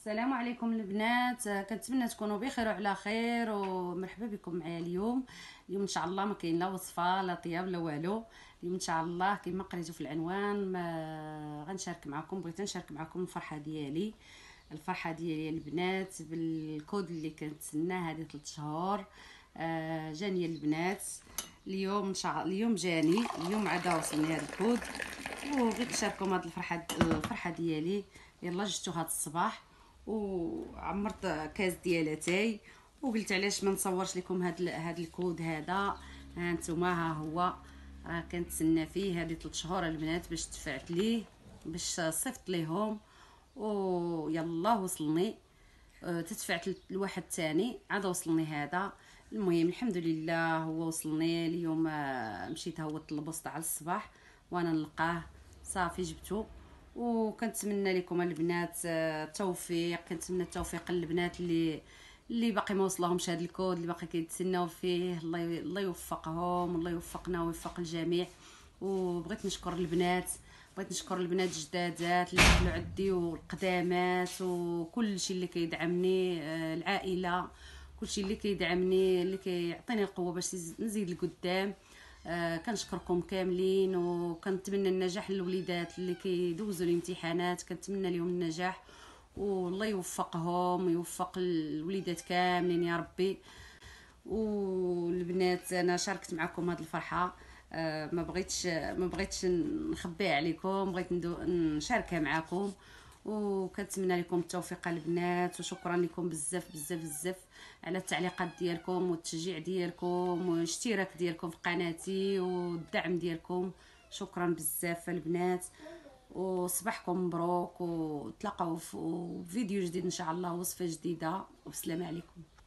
السلام عليكم البنات كنتمنى تكونوا بخير وعلى خير ومرحبا بكم معايا اليوم اليوم ان شاء الله ما كاين لا وصفه لا طياب لا والو اليوم ان شاء الله كما قريتوا في العنوان ما غنشارك معكم بغيت نشارك معكم الفرحه ديالي الفرحه ديالي البنات بالكود اللي كنتسناه هذه 3 شهور آه، جاني البنات اليوم ان شاء الله اليوم جاني اليوم عاد وصلني هذا الكود وبغيت نشارككم هذه الفرحه الفرحه ديالي يلا جبتو هذا الصباح وعمرت كاس ديال اتاي وقلت علاش ما نصورش لكم هاد هاد الكود هذا ها نتوما ها هو راه كنتسنى فيه هادي 3 شهور البنات باش دفعت ليه باش صيفط ليهم ويلا وصلني أه، تدفعت لواحد تاني عاد وصلني هذا المهم الحمد لله هو وصلني اليوم آه، مشيت هوت البوسطه على الصباح وانا نلقاه صافي جبتو وكنتمنى لكم البنات آه، التوفيق كنتمنى التوفيق للبنات اللي اللي باقي ما وصلهمش هذا الكود اللي باقي كيتسناو فيه الله الله يوفقهم الله يوفقنا ويوفق الجميع وبغيت نشكر البنات بغيت نشكر البنات الجدادات اللي دخلوا عندي والقدامات وكل شيء اللي كيدعمني آه، العائله كل شيء اللي كيدعمني اللي كيعطيني القوه باش نزيد لقدام آه، كنشكركم كاملين وكنتمنى النجاح للوليدات اللي كيدوزوا الامتحانات كنتمنى لهم النجاح والله يوفقهم يوفق الوليدات كاملين يا ربي والبنات انا شاركت معكم هذه الفرحه آه، ما بغيتش ما بغيتش نخبيها عليكم بغيت نشاركها معكم وكنتمنى لكم التوفيق البنات وشكرا لكم بزاف بزاف بزاف على التعليقات ديالكم والتشجيع ديالكم والاشتراك ديالكم في قناتي والدعم ديالكم شكرا بزاف البنات وصباحكم مبروك وتلاقاو في فيديو جديد ان شاء الله وصفه جديده وبسلامه عليكم